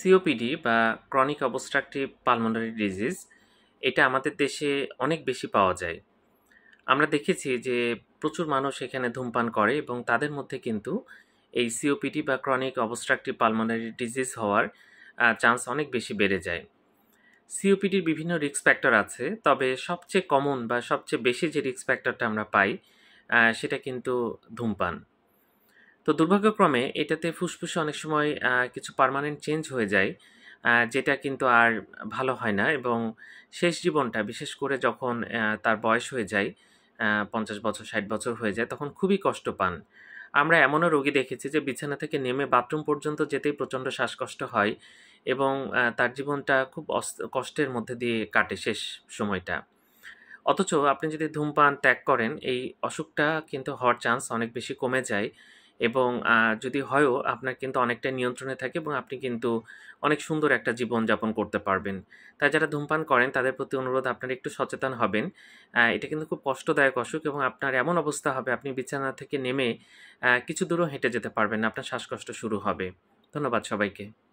COPD বা chronic obstructive pulmonary disease এটা আমাদের দেশে অনেক বেশি পাওয়া যায় আমরা দেখেছি যে প্রচুর মানুষ এখানে ধূমপান করে এবং তাদের মধ্যে কিন্তু এই সিওপিডি বা ক্রনিক অবস্ট্রাকটিভ পালমোনারি ডিজিজ হওয়ার চান্স অনেক বেশি বেড়ে যায় সিওপিডির বিভিন্ন রিক্স ফ্যাক্টর আছে তবে সবচেয়ে কমন বা সবচেয়ে বেশি যে রিক্স ফ্যাক্টরটা আমরা পাই সেটা কিন্তু ধূমপান তো দুর্ভাগ্যক্রমে এটাতে ফুসফুসে অনেক সময় কিছু পারমানেন্ট চেঞ্জ হয়ে যায় যেটা কিন্তু আর ভালো হয় না এবং শেষ জীবনটা বিশেষ করে যখন তার বয়স হয়ে যায় পঞ্চাশ বছর ষাট বছর হয়ে যায় তখন খুবই কষ্ট পান আমরা এমনও রোগী দেখেছি যে বিছানা থেকে নেমে বাথরুম পর্যন্ত যেতেই প্রচণ্ড শ্বাসকষ্ট হয় এবং তার জীবনটা খুব কষ্টের মধ্যে দিয়ে কাটে শেষ সময়টা অথচ আপনি যদি ধূমপান ত্যাগ করেন এই অসুখটা কিন্তু হওয়ার চান্স অনেক বেশি কমে যায় এবং যদি হয়ও আপনার কিন্তু অনেকটাই নিয়ন্ত্রণে থাকে এবং আপনি কিন্তু অনেক সুন্দর একটা জীবনযাপন করতে পারবেন তাই যারা ধূমপান করেন তাদের প্রতি অনুরোধ আপনারা একটু সচেতন হবেন এটা কিন্তু খুব কষ্টদায়ক অসুখ এবং আপনার এমন অবস্থা হবে আপনি বিছানা থেকে নেমে কিছু দূরও হেঁটে যেতে পারবেন না আপনার শ্বাসকষ্ট শুরু হবে ধন্যবাদ সবাইকে